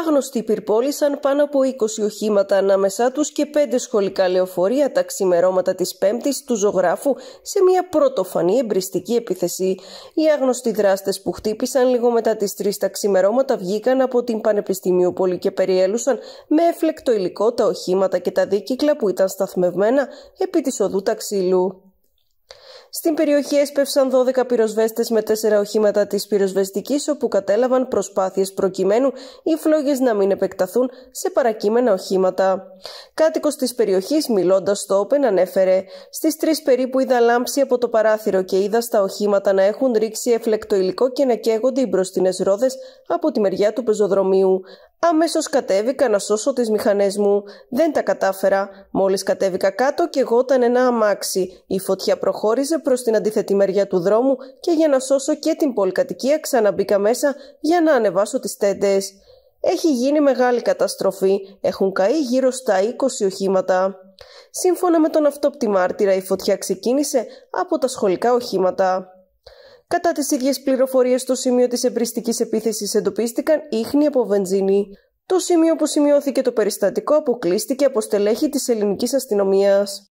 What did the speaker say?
Άγνωστοι πυρπόλησαν πάνω από 20 οχήματα ανάμεσά τους και πέντε σχολικά λεωφορεία τα ξημερώματα της Πέμπτης του ζωγράφου σε μια πρωτοφανή εμπριστική επιθεσή. Οι άγνωστοι δράστες που χτύπησαν λίγο μετά τις 3 τα ξημερώματα βγήκαν από την Πανεπιστημιούπολη και περιέλουσαν με έφλεκτο υλικό τα οχήματα και τα δίκυκλα που ήταν σταθμευμένα επί της οδού ταξίλου. Στην περιοχή έσπευσαν 12 πυροσβέστες με 4 οχήματα της πυροσβεστικής, όπου κατέλαβαν προσπάθειες προκειμένου οι φλόγες να μην επεκταθούν σε παρακείμενα οχήματα. Κάτοικος της περιοχής, μιλώντας στο όπεν ανέφερε: Στις 3 περίπου είδα λάμψη από το παράθυρο και είδα στα οχήματα να έχουν ρίξει εφλεκτο υλικό και να καίγονται οι μπροστινές ρόδες από τη μεριά του πεζοδρομίου. Αμέσως κατέβηκα να σώσω τις μηχανές μου. Δεν τα κατάφερα. Μόλις κατέβηκα κάτω και γόταν ένα αμάξι. Η φωτιά προχώρησε προς την αντίθετη μεριά του δρόμου και για να σώσω και την πολυκατοικία ξαναμπήκα μέσα για να ανεβάσω τις τέντες. Έχει γίνει μεγάλη καταστροφή, έχουν καεί γύρω στα 20 οχήματα. Σύμφωνα με τον αυτόπτη μάρτυρα η φωτιά ξεκίνησε από τα σχολικά οχήματα. Κατά τις ίδιες πληροφορίες στο σημείο της εμπριστικής επίθεσης εντοπίστηκαν ίχνη από βενζίνη. Το σημείο που σημειώθηκε το περιστατικό αποκλείστηκε από στελέχη της ελληνικής αστυνομίας.